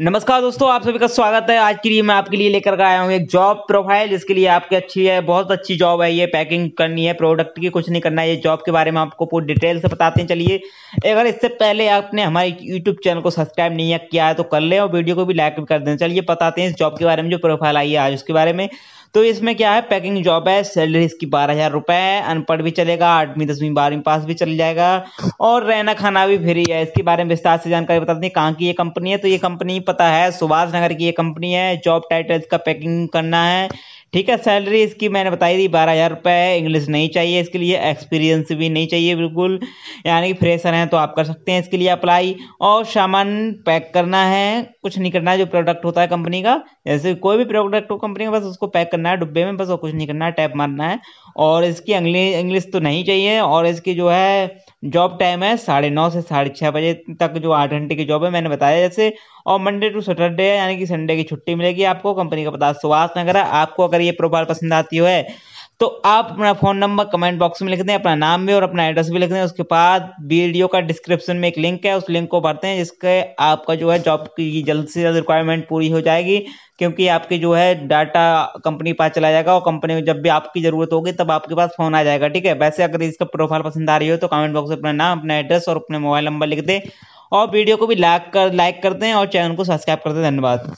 नमस्कार दोस्तों आप सभी का स्वागत है आज के लिए मैं आपके लिए लेकर आया हूँ एक जॉब प्रोफाइल जिसके लिए आपकी अच्छी है बहुत अच्छी जॉब है ये पैकिंग करनी है प्रोडक्ट की कुछ नहीं करना है ये जॉब के बारे में आपको पूरी डिटेल से बताते हैं चलिए अगर इससे पहले आपने हमारे यूट्यूब चैनल को सब्सक्राइब नहीं किया है तो कर लें और वीडियो को भी लाइक कर दें चलिए बताते हैं इस जॉब के बारे में जो प्रोफाइल आई है आज उसके बारे में तो इसमें क्या है पैकिंग जॉब है सैलरी इसकी बारह हज़ार रुपये है अनपढ़ भी चलेगा आठवीं दसवीं बारहवीं पास भी चल जाएगा और रहना खाना भी फ्री है इसके बारे में विस्तार से जानकारी बता दें कहाँ की ये कंपनी है तो ये कंपनी पता है सुभाष नगर की ये कंपनी है जॉब टाइटल का पैकिंग करना है ठीक है सैलरी इसकी मैंने बताई थी बारह हज़ार रुपये इंग्लिश नहीं चाहिए इसके लिए एक्सपीरियंस भी नहीं चाहिए बिल्कुल यानी कि फ्रेशर हैं तो आप कर सकते हैं इसके लिए अप्लाई और सामान पैक करना है कुछ नहीं करना है जो प्रोडक्ट होता है कंपनी का जैसे कोई भी प्रोडक्ट हो कंपनी का बस उसको पैक करना है डिब्बे में बस और कुछ नहीं करना है टैप मारना है और इसकी इंग्लिश तो नहीं चाहिए और इसकी जो है जॉब टाइम है साढ़े नौ से साढ़े छः बजे तक जो आठ घंटे की जॉब है मैंने बताया जैसे और मंडे टू सैटरडे यानी कि संडे की छुट्टी मिलेगी आपको कंपनी का पता सुभाष नगर है आपको अगर ये प्रोफाइल पसंद आती हो है तो आप अपना फ़ोन नंबर कमेंट बॉक्स में लिख दें अपना नाम भी और अपना एड्रेस भी लिख दें उसके बाद वीडियो का डिस्क्रिप्शन में एक लिंक है उस लिंक को भरते हैं जिसके आपका जो है जॉब की जल्द से जल्द रिक्वायरमेंट पूरी हो जाएगी क्योंकि आपके जो है डाटा कंपनी पास चला जाएगा और कंपनी में जब भी आपकी ज़रूरत होगी तब आपके पास फ़ोन आ जाएगा ठीक है वैसे अगर इसका प्रोफाइल पसंद आ रही हो तो कमेंट बॉक्स में अपना नाम अपना एड्रेस और अपने मोबाइल नंबर लिख दें और वीडियो को भी लाइक कर लाइक करते हैं और चैनल को सब्सक्राइब करते हैं धन्यवाद